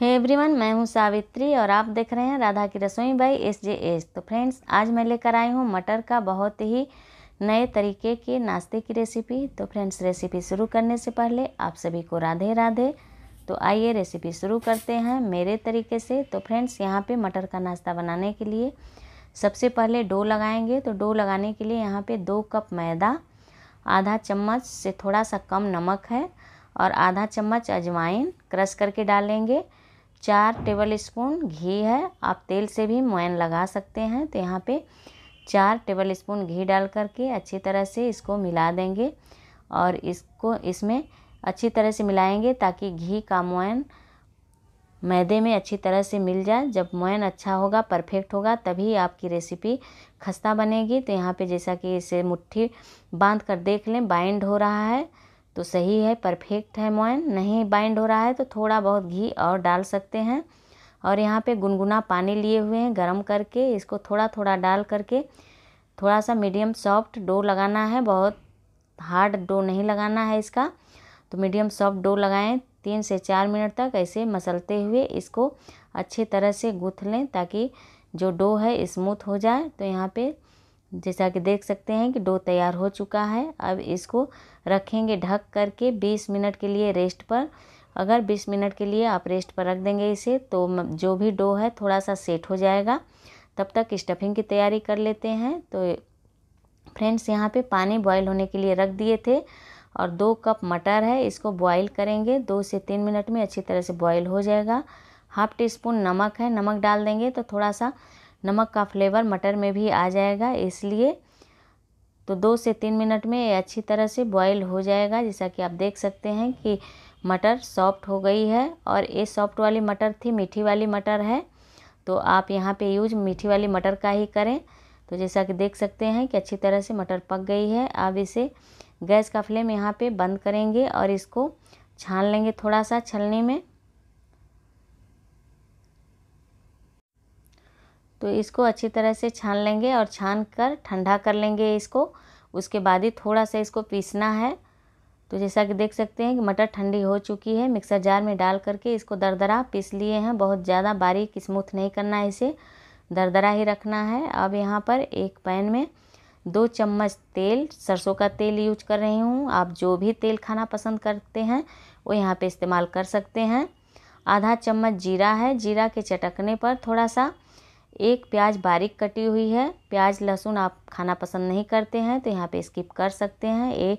है एवरीवन मैं हूँ सावित्री और आप देख रहे हैं राधा की रसोई बाई एस जे एस तो फ्रेंड्स आज मैं लेकर आई हूँ मटर का बहुत ही नए तरीके के नाश्ते की रेसिपी तो फ्रेंड्स रेसिपी शुरू करने से पहले आप सभी को राधे राधे तो आइए रेसिपी शुरू करते हैं मेरे तरीके से तो फ्रेंड्स यहाँ पे मटर का नाश्ता बनाने के लिए सबसे पहले डो लगाएंगे तो डो लगाने के लिए यहाँ पर दो कप मैदा आधा चम्मच से थोड़ा सा कम नमक है और आधा चम्मच अजवाइन क्रश करके डालेंगे चार टेबल स्पून घी है आप तेल से भी मोयन लगा सकते हैं तो यहाँ पे चार टेबल स्पून घी डाल करके अच्छी तरह से इसको मिला देंगे और इसको इसमें अच्छी तरह से मिलाएंगे ताकि घी का मोयन मैदे में अच्छी तरह से मिल जाए जब मोयन अच्छा होगा परफेक्ट होगा तभी आपकी रेसिपी खस्ता बनेगी तो यहाँ पे जैसा कि इसे मुट्ठी बांध कर देख लें बाइंड हो रहा है तो सही है परफेक्ट है मोइन नहीं बाइंड हो रहा है तो थोड़ा बहुत घी और डाल सकते हैं और यहाँ पे गुनगुना पानी लिए हुए हैं गरम करके इसको थोड़ा थोड़ा डाल करके थोड़ा सा मीडियम सॉफ्ट डो लगाना है बहुत हार्ड डो नहीं लगाना है इसका तो मीडियम सॉफ्ट डो लगाएं तीन से चार मिनट तक ऐसे मसलते हुए इसको अच्छी तरह से गूँथ लें ताकि जो डो है स्मूथ हो जाए तो यहाँ पर जैसा कि देख सकते हैं कि डो तैयार हो चुका है अब इसको रखेंगे ढक करके 20 मिनट के लिए रेस्ट पर अगर 20 मिनट के लिए आप रेस्ट पर रख देंगे इसे तो जो भी डो है थोड़ा सा सेट हो जाएगा तब तक स्टफिंग की तैयारी कर लेते हैं तो फ्रेंड्स यहाँ पे पानी बॉईल होने के लिए रख दिए थे और दो कप मटर है इसको बॉईल करेंगे दो से तीन मिनट में अच्छी तरह से बॉईल हो जाएगा हाफ़ टी स्पून नमक है नमक डाल देंगे तो थोड़ा सा नमक का फ्लेवर मटर में भी आ जाएगा इसलिए तो दो से तीन मिनट में ये अच्छी तरह से बॉयल हो जाएगा जैसा कि आप देख सकते हैं कि मटर सॉफ्ट हो गई है और ये सॉफ्ट वाली मटर थी मीठी वाली मटर है तो आप यहाँ पे यूज मीठी वाली मटर का ही करें तो जैसा कि देख सकते हैं कि अच्छी तरह से मटर पक गई है अब इसे गैस का फ्लेम यहाँ पर बंद करेंगे और इसको छान लेंगे थोड़ा सा छलनी में तो इसको अच्छी तरह से छान लेंगे और छान कर ठंडा कर लेंगे इसको उसके बाद ही थोड़ा सा इसको पीसना है तो जैसा कि देख सकते हैं कि मटर ठंडी हो चुकी है मिक्सर जार में डाल करके इसको दरदरा पीस लिए हैं बहुत ज़्यादा बारीक स्मूथ नहीं करना है इसे दरदरा ही रखना है अब यहाँ पर एक पैन में दो चम्मच तेल सरसों का तेल यूज कर रही हूँ आप जो भी तेल खाना पसंद करते हैं वो यहाँ पे इस्तेमाल कर सकते हैं आधा चम्मच जीरा है जीरा के चटकने पर थोड़ा सा एक प्याज बारीक कटी हुई है प्याज लहसुन आप खाना पसंद नहीं करते हैं तो यहाँ पे स्किप कर सकते हैं ये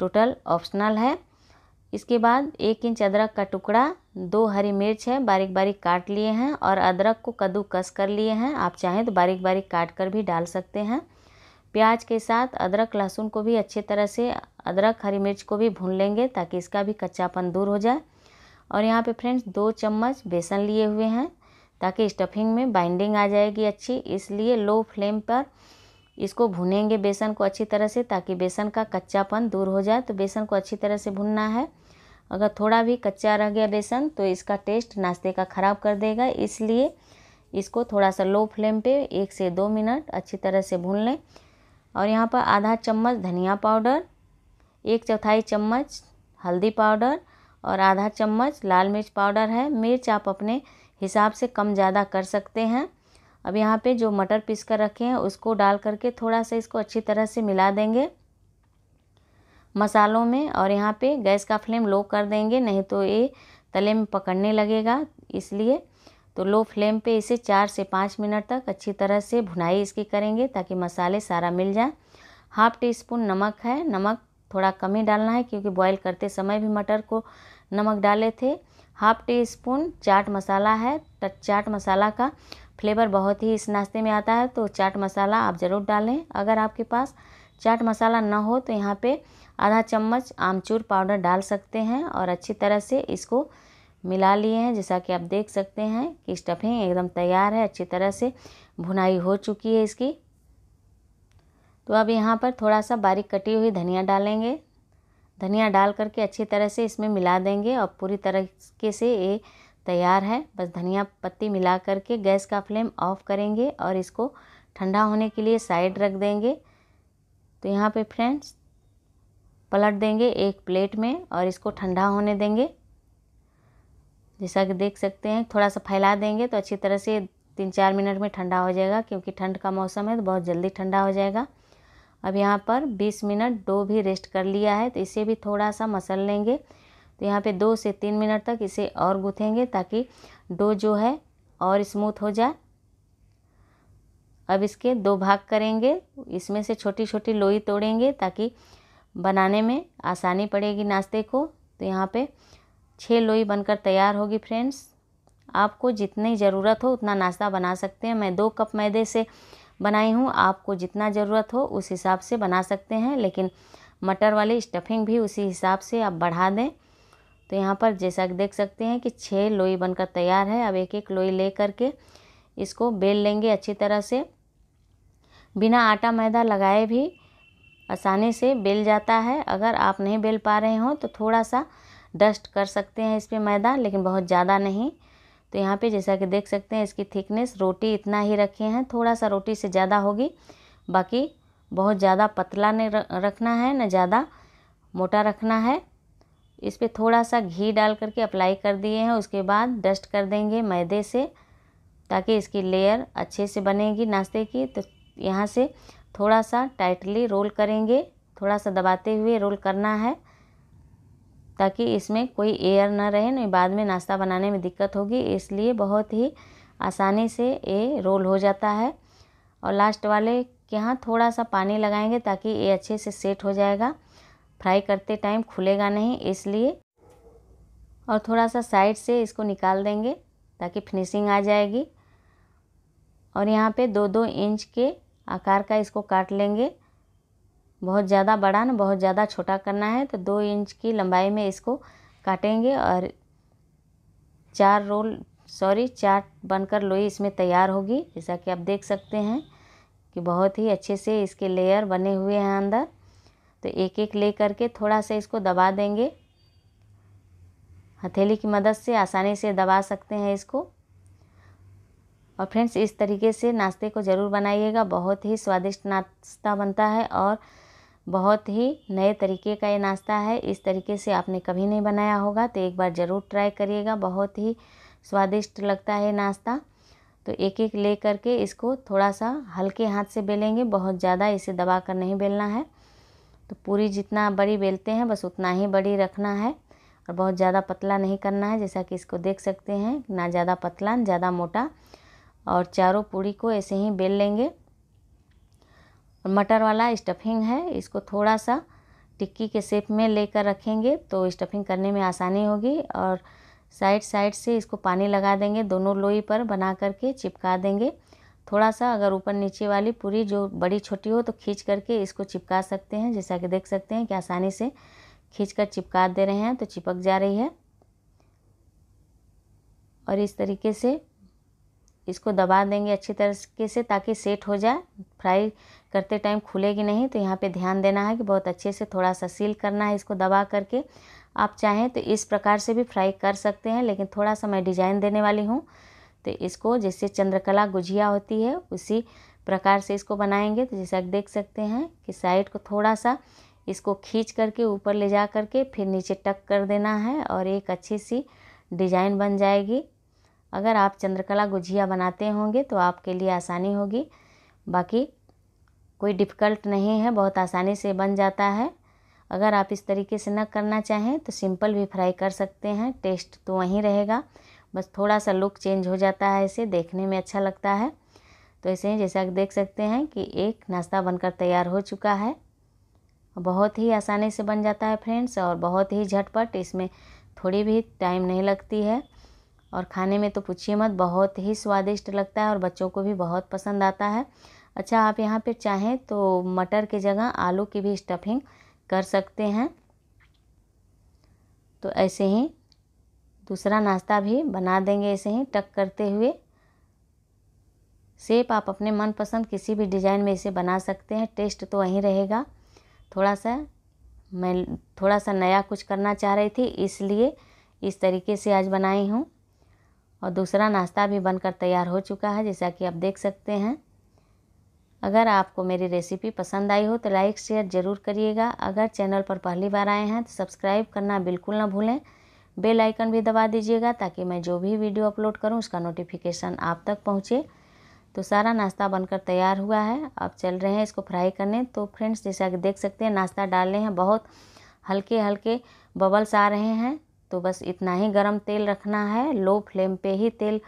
टोटल ऑप्शनल है इसके बाद एक इंच अदरक का टुकड़ा दो हरी मिर्च है बारीक बारीक काट लिए हैं और अदरक को कद्दू कस कर लिए हैं आप चाहें तो बारीक बारीक काट कर भी डाल सकते हैं प्याज के साथ अदरक लहसुन को भी अच्छे तरह से अदरक हरी मिर्च को भी भून लेंगे ताकि इसका भी कच्चापन दूर हो जाए और यहाँ पे फ्रेंड्स दो चम्मच बेसन लिए हुए हैं ताकि स्टफिंग में बाइंडिंग आ जाएगी अच्छी इसलिए लो फ्लेम पर इसको भुनेंगे बेसन को अच्छी तरह से ताकि बेसन का कच्चापन दूर हो जाए तो बेसन को अच्छी तरह से भुनना है अगर थोड़ा भी कच्चा रह गया बेसन तो इसका टेस्ट नाश्ते का ख़राब कर देगा इसलिए इसको थोड़ा सा लो फ्लेम पे एक से दो मिनट अच्छी तरह से भून लें और यहाँ पर आधा चम्मच धनिया पाउडर एक चौथाई चम्मच हल्दी पाउडर और आधा चम्मच लाल मिर्च पाउडर है मिर्च आप अपने हिसाब से कम ज़्यादा कर सकते हैं अब यहाँ पे जो मटर पीस कर रखे हैं उसको डाल करके थोड़ा सा इसको अच्छी तरह से मिला देंगे मसालों में और यहाँ पे गैस का फ्लेम लो कर देंगे नहीं तो ये तले में पकड़ने लगेगा इसलिए तो लो फ्लेम पे इसे चार से पाँच मिनट तक अच्छी तरह से भुनाई इसकी करेंगे ताकि मसाले सारा मिल जाए हाफ टी स्पून नमक है नमक थोड़ा कम ही डालना है क्योंकि बॉयल करते समय भी मटर को नमक डाले थे half teaspoon chaat masala है तो चाट मसाला का फ्लेवर बहुत ही इस नाश्ते में आता है तो चाट मसाला आप ज़रूर डालें अगर आपके पास चाट मसाला ना हो तो यहाँ पे आधा चम्मच आमचूर पाउडर डाल सकते हैं और अच्छी तरह से इसको मिला लिए हैं जैसा कि आप देख सकते हैं कि स्टफिंग एकदम तैयार है अच्छी तरह से भुनाई हो चुकी है इसकी तो अब यहाँ पर थोड़ा सा बारीक कटी हुई धनिया डालेंगे धनिया डाल करके अच्छी तरह से इसमें मिला देंगे और पूरी तरीके से ये तैयार है बस धनिया पत्ती मिला करके गैस का फ्लेम ऑफ़ करेंगे और इसको ठंडा होने के लिए साइड रख देंगे तो यहाँ पे फ्रेंड्स पलट देंगे एक प्लेट में और इसको ठंडा होने देंगे जैसा कि देख सकते हैं थोड़ा सा फैला देंगे तो अच्छी तरह से तीन चार मिनट में ठंडा हो जाएगा क्योंकि ठंड का मौसम है तो बहुत जल्दी ठंडा हो जाएगा अब यहाँ पर बीस मिनट डो भी रेस्ट कर लिया है तो इसे भी थोड़ा सा मसल लेंगे तो यहाँ पे दो से तीन मिनट तक इसे और गूँथेंगे ताकि डो जो है और स्मूथ हो जाए अब इसके दो भाग करेंगे इसमें से छोटी छोटी लोई तोड़ेंगे ताकि बनाने में आसानी पड़ेगी नाश्ते को तो यहाँ पे छः लोई बनकर तैयार होगी फ्रेंड्स आपको जितनी ज़रूरत हो उतना नाश्ता बना सकते हैं मैं दो कप मैदे से बनाई हूँ आपको जितना ज़रूरत हो उस हिसाब से बना सकते हैं लेकिन मटर वाली स्टफिंग भी उसी हिसाब से आप बढ़ा दें तो यहाँ पर जैसा कि देख सकते हैं कि छः लोई बनकर तैयार है अब एक एक लोई ले करके इसको बेल लेंगे अच्छी तरह से बिना आटा मैदा लगाए भी आसानी से बेल जाता है अगर आप नहीं बेल पा रहे हो तो थोड़ा सा डस्ट कर सकते हैं इस पर मैदा लेकिन बहुत ज़्यादा नहीं तो यहाँ पे जैसा कि देख सकते हैं इसकी थिकनेस रोटी इतना ही रखे हैं थोड़ा सा रोटी से ज़्यादा होगी बाकी बहुत ज़्यादा पतला नहीं रखना है ना ज़्यादा मोटा रखना है इस पर थोड़ा सा घी डाल करके अप्लाई कर दिए हैं उसके बाद डस्ट कर देंगे मैदे से ताकि इसकी लेयर अच्छे से बनेगी नाश्ते की तो यहाँ से थोड़ा सा टाइटली रोल करेंगे थोड़ा सा दबाते हुए रोल करना है ताकि इसमें कोई एयर ना रहे नहीं बाद में नाश्ता बनाने में दिक्कत होगी इसलिए बहुत ही आसानी से ये रोल हो जाता है और लास्ट वाले के यहाँ थोड़ा सा पानी लगाएंगे ताकि ये अच्छे से सेट हो जाएगा फ्राई करते टाइम खुलेगा नहीं इसलिए और थोड़ा सा साइड से इसको निकाल देंगे ताकि फिनिशिंग आ जाएगी और यहाँ पे दो दो इंच के आकार का इसको काट लेंगे बहुत ज़्यादा बड़ा ना बहुत ज़्यादा छोटा करना है तो दो इंच की लंबाई में इसको काटेंगे और चार रोल सॉरी चार बनकर लोई इसमें तैयार होगी जैसा कि आप देख सकते हैं कि बहुत ही अच्छे से इसके लेयर बने हुए हैं अंदर तो एक एक ले करके थोड़ा सा इसको दबा देंगे हथेली की मदद से आसानी से दबा सकते हैं इसको और फ्रेंड्स इस तरीके से नाश्ते को ज़रूर बनाइएगा बहुत ही स्वादिष्ट नाश्ता बनता है और बहुत ही नए तरीके का ये नाश्ता है इस तरीके से आपने कभी नहीं बनाया होगा तो एक बार ज़रूर ट्राई करिएगा बहुत ही स्वादिष्ट लगता है नाश्ता तो एक एक ले करके इसको थोड़ा सा हल्के हाथ से बेलेंगे बहुत ज़्यादा इसे दबा कर नहीं बेलना है तो पूरी जितना बड़ी बेलते हैं बस उतना ही बड़ी रखना है और बहुत ज़्यादा पतला नहीं करना है जैसा कि इसको देख सकते हैं ना ज़्यादा पतला ज़्यादा मोटा और चारों पूरी को ऐसे ही बेल लेंगे और मटर वाला स्टफिंग है इसको थोड़ा सा टिक्की के शेप में लेकर रखेंगे तो स्टफिंग करने में आसानी होगी और साइड साइड से इसको पानी लगा देंगे दोनों लोई पर बना करके चिपका देंगे थोड़ा सा अगर ऊपर नीचे वाली पूरी जो बड़ी छोटी हो तो खींच करके इसको चिपका सकते हैं जैसा कि देख सकते हैं कि आसानी से खींच कर चिपका दे रहे हैं तो चिपक जा रही है और इस तरीके से इसको दबा देंगे अच्छी तरीके से ताकि सेट हो जाए फ्राई करते टाइम खुलेगी नहीं तो यहाँ पे ध्यान देना है कि बहुत अच्छे से थोड़ा सा सील करना है इसको दबा करके आप चाहें तो इस प्रकार से भी फ्राई कर सकते हैं लेकिन थोड़ा सा मैं डिज़ाइन देने वाली हूँ तो इसको जैसे चंद्रकला गुजिया होती है उसी प्रकार से इसको बनाएंगे तो जैसे आप देख सकते हैं कि साइड को थोड़ा सा इसको खींच करके ऊपर ले जा करके फिर नीचे टक कर देना है और एक अच्छी सी डिज़ाइन बन जाएगी अगर आप चंद्रकला गुजिया बनाते होंगे तो आपके लिए आसानी होगी बाकी कोई डिफ़िकल्ट नहीं है बहुत आसानी से बन जाता है अगर आप इस तरीके से न करना चाहें तो सिंपल भी फ्राई कर सकते हैं टेस्ट तो वहीं रहेगा बस थोड़ा सा लुक चेंज हो जाता है इसे देखने में अच्छा लगता है तो ऐसे ही जैसे कि देख सकते हैं कि एक नाश्ता बनकर तैयार हो चुका है बहुत ही आसानी से बन जाता है फ्रेंड्स और बहुत ही झटपट इसमें थोड़ी भी टाइम नहीं लगती है और खाने में तो पूछिए मत बहुत ही स्वादिष्ट लगता है और बच्चों को भी बहुत पसंद आता है अच्छा आप यहाँ पर चाहें तो मटर की जगह आलू की भी स्टफिंग कर सकते हैं तो ऐसे ही दूसरा नाश्ता भी बना देंगे ऐसे ही टक करते हुए सेप आप अपने मनपसंद किसी भी डिज़ाइन में इसे बना सकते हैं टेस्ट तो वहीं रहेगा थोड़ा सा मैं थोड़ा सा नया कुछ करना चाह रही थी इसलिए इस तरीके से आज बनाई हूँ और दूसरा नाश्ता भी बनकर तैयार हो चुका है जैसा कि आप देख सकते हैं अगर आपको मेरी रेसिपी पसंद आई हो तो लाइक शेयर ज़रूर करिएगा अगर चैनल पर पहली बार आए हैं तो सब्सक्राइब करना बिल्कुल ना भूलें बेल आइकन भी दबा दीजिएगा ताकि मैं जो भी वीडियो अपलोड करूं उसका नोटिफिकेशन आप तक पहुंचे तो सारा नाश्ता बनकर तैयार हुआ है अब चल रहे हैं इसको फ्राई करने तो फ्रेंड्स जैसा कि देख सकते हैं नाश्ता डाल रहे हैं बहुत हल्के हल्के बबल्स आ रहे हैं तो बस इतना ही गर्म तेल रखना है लो फ्लेम पर ही तेल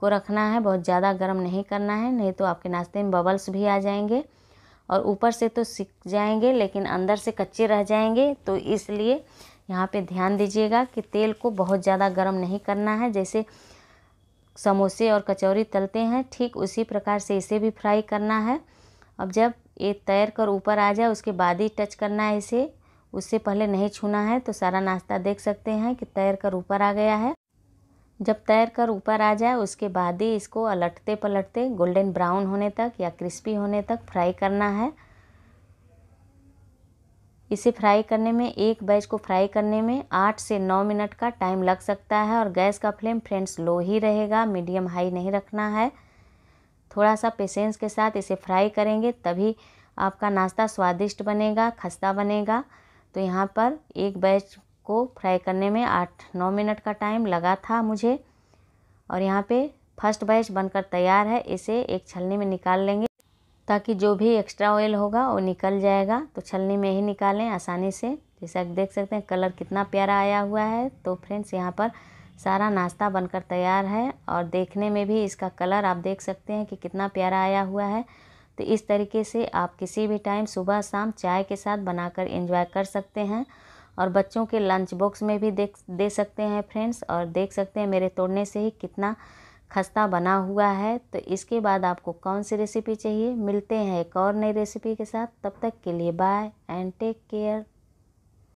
को रखना है बहुत ज़्यादा गर्म नहीं करना है नहीं तो आपके नाश्ते में बबल्स भी आ जाएंगे और ऊपर से तो सिक जाएंगे लेकिन अंदर से कच्चे रह जाएंगे तो इसलिए यहाँ पे ध्यान दीजिएगा कि तेल को बहुत ज़्यादा गर्म नहीं करना है जैसे समोसे और कचौरी तलते हैं ठीक उसी प्रकार से इसे भी फ्राई करना है अब जब ये तैर कर ऊपर आ जाए उसके बाद ही टच करना है इसे उससे पहले नहीं छूना है तो सारा नाश्ता देख सकते हैं कि तैर कर ऊपर आ गया है जब तैर कर ऊपर आ जाए उसके बाद ही इसको अलटते पलटते गोल्डन ब्राउन होने तक या क्रिस्पी होने तक फ्राई करना है इसे फ्राई करने में एक बैच को फ्राई करने में आठ से नौ मिनट का टाइम लग सकता है और गैस का फ्लेम फ्रेंड्स लो ही रहेगा मीडियम हाई नहीं रखना है थोड़ा सा पेशेंस के साथ इसे फ्राई करेंगे तभी आपका नाश्ता स्वादिष्ट बनेगा खस्ता बनेगा तो यहाँ पर एक बैच को फ्राई करने में आठ नौ मिनट का टाइम लगा था मुझे और यहाँ पे फर्स्ट बैच बनकर तैयार है इसे एक छलनी में निकाल लेंगे ताकि जो भी एक्स्ट्रा ऑयल होगा वो निकल जाएगा तो छलनी में ही निकालें आसानी से जैसे आप देख सकते हैं कलर कितना प्यारा आया हुआ है तो फ्रेंड्स यहाँ पर सारा नाश्ता बनकर तैयार है और देखने में भी इसका कलर आप देख सकते हैं कि कितना प्यारा आया हुआ है तो इस तरीके से आप किसी भी टाइम सुबह शाम चाय के साथ बनाकर एंजॉय कर सकते हैं और बच्चों के लंच बॉक्स में भी देख दे सकते हैं फ्रेंड्स और देख सकते हैं मेरे तोड़ने से ही कितना खस्ता बना हुआ है तो इसके बाद आपको कौन सी रेसिपी चाहिए मिलते हैं एक और नई रेसिपी के साथ तब तक के लिए बाय एंड टेक केयर